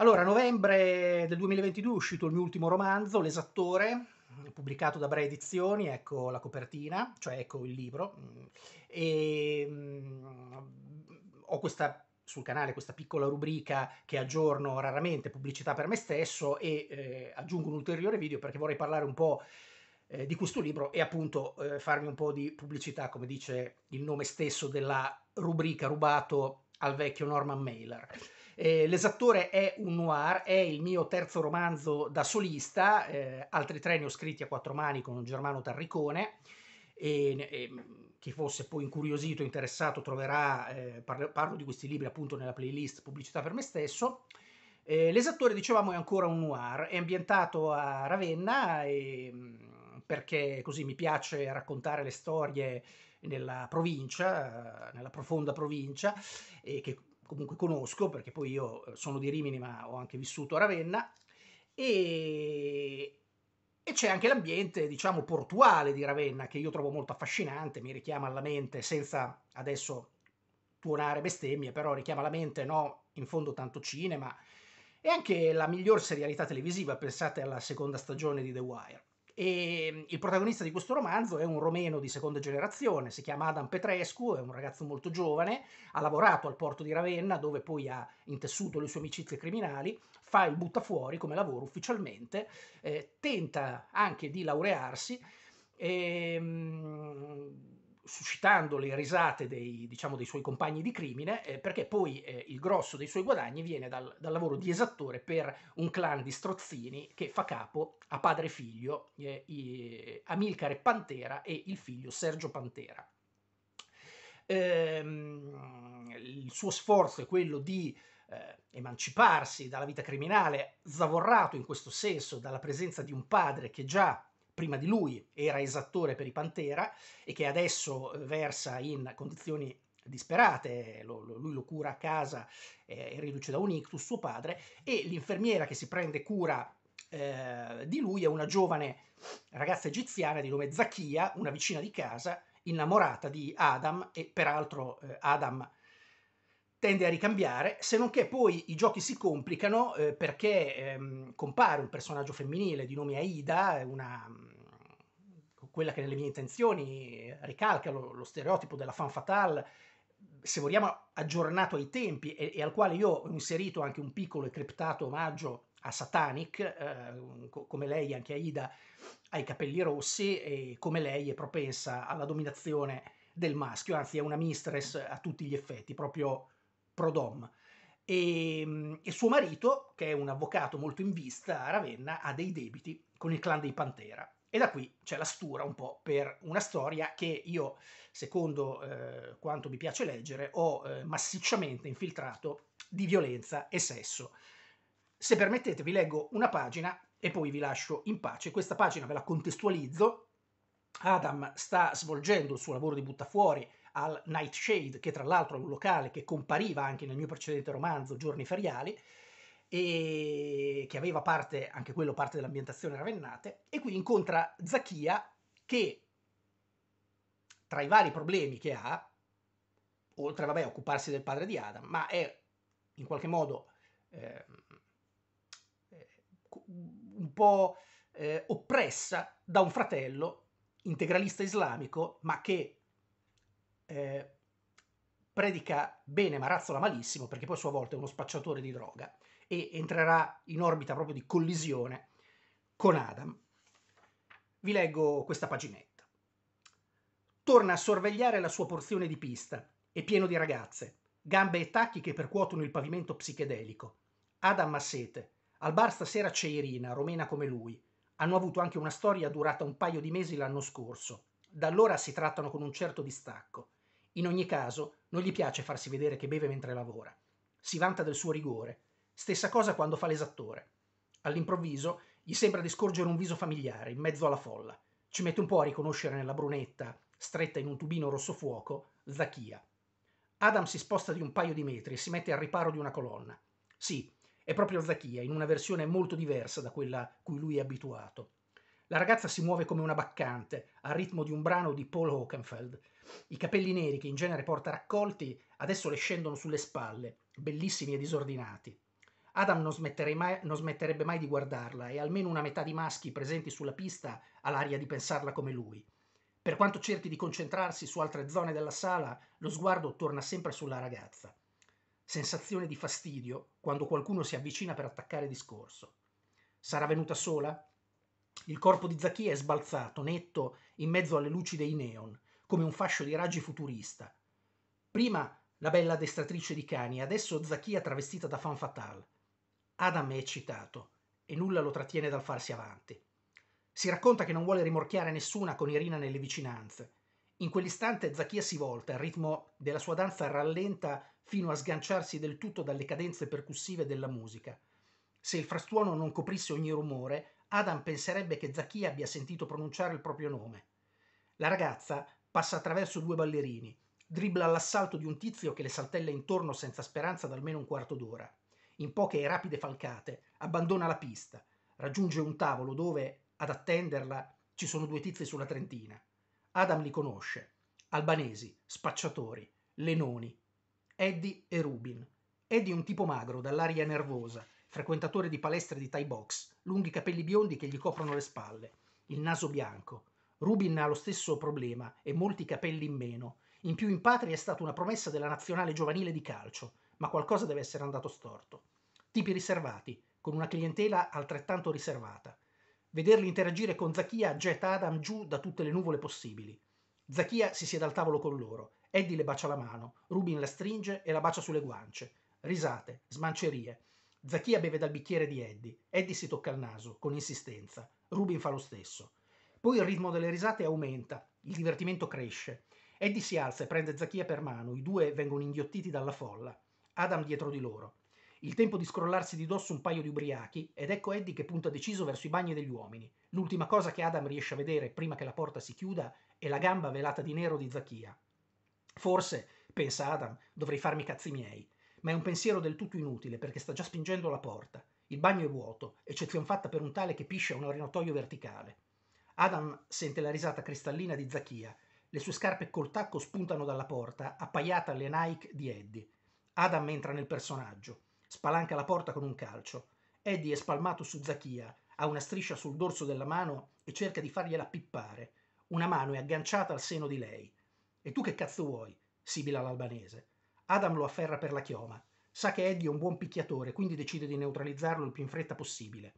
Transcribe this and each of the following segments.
Allora, a novembre del 2022 è uscito il mio ultimo romanzo, L'esattore, pubblicato da Brea Edizioni, ecco la copertina, cioè ecco il libro. E mm, ho questa sul canale questa piccola rubrica che aggiorno raramente, pubblicità per me stesso, e eh, aggiungo un ulteriore video perché vorrei parlare un po' eh, di questo libro e appunto eh, farmi un po' di pubblicità, come dice il nome stesso della rubrica rubato al vecchio Norman Mailer. Eh, L'esattore è un noir, è il mio terzo romanzo da solista, eh, altri tre ne ho scritti a quattro mani con un Germano Tarricone. E, e, eh, chi fosse poi incuriosito, interessato, troverà, eh, parlo, parlo, di questi libri appunto nella playlist Pubblicità per me stesso. Eh, l'esattore, dicevamo, è ancora un noir, è ambientato a Ravenna e, mm, perché così mi piace raccontare le storie nella provincia, nella profonda provincia, e che comunque conosco, perché poi io eh, sono di Rimini ma ho anche vissuto a Ravenna, e, e c'è anche l'ambiente, diciamo, portuale di Ravenna, che io trovo molto affascinante, mi richiama alla mente, senza adesso tuonare bestemmie, però richiama alla mente, no, in fondo tanto cinema, e anche la miglior serialità televisiva, pensate alla seconda stagione di The Wire. E ehm, il protagonista di questo romanzo è un romeno di seconda generazione, si chiama Adam Petrescu, è un ragazzo molto giovane, ha lavorato al porto di Ravenna dove poi ha intessuto le sue amicizie criminali, fa il buttafuori come lavoro ufficialmente, eh, tenta anche di laurearsi. E, ehm, suscitando le risate dei, diciamo, dei suoi compagni di crimine, eh, perché poi eh, il grosso dei suoi guadagni viene dal, dal, lavoro di esattore per un clan di strozzini che fa capo a padre e figlio, eh, i, Amilcare Pantera e il figlio Sergio Pantera. Ehm, il suo sforzo è quello di eh, emanciparsi dalla vita criminale, zavorrato in questo senso dalla presenza di un padre che già prima di lui era esattore per i Pantera e che adesso eh, versa in condizioni disperate, lo, lo, lui lo cura a casa eh, e riduce da un ictus suo padre e l'infermiera che si prende cura eh, di lui è una giovane ragazza egiziana di nome Zacchia, una vicina di casa, innamorata di Adam e peraltro eh, Adam tende a ricambiare, se non che poi i giochi si complicano eh, perché ehm, compare un personaggio femminile di nome Aida, una, mm, quella che nelle mie intenzioni ricalca lo, lo stereotipo della fan fatale, se vogliamo aggiornato ai tempi e, e, al quale io ho inserito anche un piccolo e criptato omaggio a Satanic, eh, come lei anche Aida ha i capelli rossi e come lei è propensa alla dominazione del maschio, anzi è una mistress a tutti gli effetti, proprio Prodom. E, ehm, e, suo marito, che è un avvocato molto in vista a Ravenna, ha dei debiti con il clan dei Pantera. E da qui c'è la stura un po' per una storia che io, secondo eh, quanto mi piace leggere, ho eh, massicciamente infiltrato di violenza e sesso. Se permettete vi leggo una pagina e poi vi lascio in pace. Questa pagina ve la contestualizzo. Adam sta svolgendo il suo lavoro di buttafuori al Nightshade, che tra l'altro è un locale che compariva anche nel mio precedente romanzo Giorni feriali, e che aveva parte, anche quello, parte dell'ambientazione ravennate, e qui incontra Zacchia che, tra i vari problemi che ha, oltre vabbè, a occuparsi del padre di Adam, ma è in qualche modo ehm, eh, un po' eh, oppressa da un fratello integralista islamico, ma che eh, predica bene ma razzola malissimo perché poi a sua volta è uno spacciatore di droga e entrerà in orbita proprio di collisione con Adam. Vi leggo questa paginetta. Torna a sorvegliare la sua porzione di pista, è pieno di ragazze, gambe e tacchi che percuotono il pavimento psichedelico. Adam ha sete, al bar stasera c'è Irina, romena come lui. Hanno avuto anche una storia durata un paio di mesi l'anno scorso. Da allora si trattano con un certo distacco. In ogni caso, non gli piace farsi vedere che beve mentre lavora. Si vanta del suo rigore. Stessa cosa quando fa l'esattore. All'improvviso gli sembra di scorgere un viso familiare in mezzo alla folla. Ci mette un po' a riconoscere nella brunetta, stretta in un tubino rosso fuoco, Zacchia. Adam si sposta di un paio di metri e si mette al riparo di una colonna. Sì, è proprio Zachia, in una versione molto diversa da quella cui lui è abituato. La ragazza si muove come una baccante, al ritmo di un brano di Paul Hockenfeld. I capelli neri, che in genere porta raccolti, adesso le scendono sulle spalle, bellissimi e disordinati. Adam non, mai, non smetterebbe mai di guardarla e almeno una metà di maschi presenti sulla pista ha l'aria di pensarla come lui. Per quanto cerchi di concentrarsi su altre zone della sala, lo sguardo torna sempre sulla ragazza. Sensazione di fastidio quando qualcuno si avvicina per attaccare discorso. Sarà venuta sola? Il corpo di Zacchia è sbalzato, netto, in mezzo alle luci dei neon, come un fascio di raggi futurista. Prima la bella addestratrice di cani, adesso Zacchia travestita da fan fatale. Adam è eccitato e nulla lo trattiene dal farsi avanti. Si racconta che non vuole rimorchiare nessuna con Irina nelle vicinanze. In quell'istante Zacchia si volta, il ritmo della sua danza rallenta fino a sganciarsi del tutto dalle cadenze percussive della musica. Se il frastuono non coprisse ogni rumore, Adam penserebbe che Zacchia abbia sentito pronunciare il proprio nome. La ragazza passa attraverso due ballerini, dribbla all'assalto di un tizio che le saltella intorno senza speranza da almeno un quarto d'ora. In poche e rapide falcate abbandona la pista, raggiunge un tavolo dove, ad attenderla, ci sono due tizi sulla trentina. Adam li conosce, albanesi, spacciatori, lenoni, Eddie e Rubin. Eddie è un tipo magro, dall'aria nervosa, frequentatore di palestre di Thai box, lunghi capelli biondi che gli coprono le spalle, il naso bianco. Rubin ha lo stesso problema e molti capelli in meno. In più in patria è stata una promessa della nazionale giovanile di calcio, ma qualcosa deve essere andato storto. Tipi riservati, con una clientela altrettanto riservata. Vederli interagire con Zachia getta Adam giù da tutte le nuvole possibili. Zachia si siede al tavolo con loro, Eddie le bacia la mano, Rubin la stringe e la bacia sulle guance. Risate, smancerie, Zachia beve dal bicchiere di Eddie. Eddie si tocca il naso, con insistenza. Rubin fa lo stesso. Poi il ritmo delle risate aumenta, il divertimento cresce. Eddie si alza e prende Zachia per mano, i due vengono inghiottiti dalla folla. Adam dietro di loro. Il tempo di scrollarsi di dosso un paio di ubriachi ed ecco Eddie che punta deciso verso i bagni degli uomini. L'ultima cosa che Adam riesce a vedere prima che la porta si chiuda è la gamba velata di nero di Zachia. Forse, pensa Adam, dovrei farmi cazzi miei ma è un pensiero del tutto inutile perché sta già spingendo la porta. Il bagno è vuoto, eccezion fatta per un tale che piscia un orinatoio verticale. Adam sente la risata cristallina di Zacchia. Le sue scarpe col tacco spuntano dalla porta, appaiata alle Nike di Eddie. Adam entra nel personaggio, spalanca la porta con un calcio. Eddie è spalmato su Zacchia, ha una striscia sul dorso della mano e cerca di fargliela pippare. Una mano è agganciata al seno di lei. E tu che cazzo vuoi? sibila l'albanese. Adam lo afferra per la chioma. Sa che Eddie è un buon picchiatore, quindi decide di neutralizzarlo il più in fretta possibile.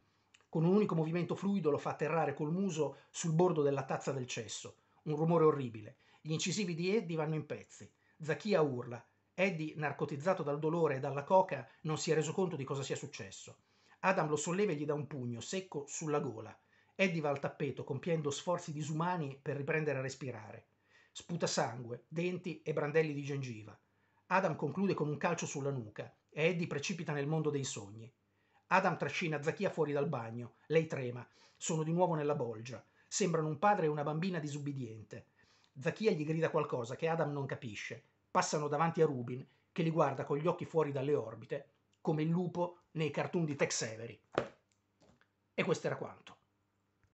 Con un unico movimento fluido lo fa atterrare col muso sul bordo della tazza del cesso. Un rumore orribile. Gli incisivi di Eddie vanno in pezzi. Zachia urla. Eddie, narcotizzato dal dolore e dalla coca, non si è reso conto di cosa sia successo. Adam lo solleva e gli dà un pugno, secco, sulla gola. Eddie va al tappeto, compiendo sforzi disumani per riprendere a respirare. Sputa sangue, denti e brandelli di gengiva. Adam conclude con un calcio sulla nuca e Eddie precipita nel mondo dei sogni. Adam trascina Zakia fuori dal bagno, lei trema, sono di nuovo nella bolgia, sembrano un padre e una bambina disubbidiente. Zakia gli grida qualcosa che Adam non capisce, passano davanti a Rubin che li guarda con gli occhi fuori dalle orbite, come il lupo nei cartoon di Tex Avery. E questo era quanto.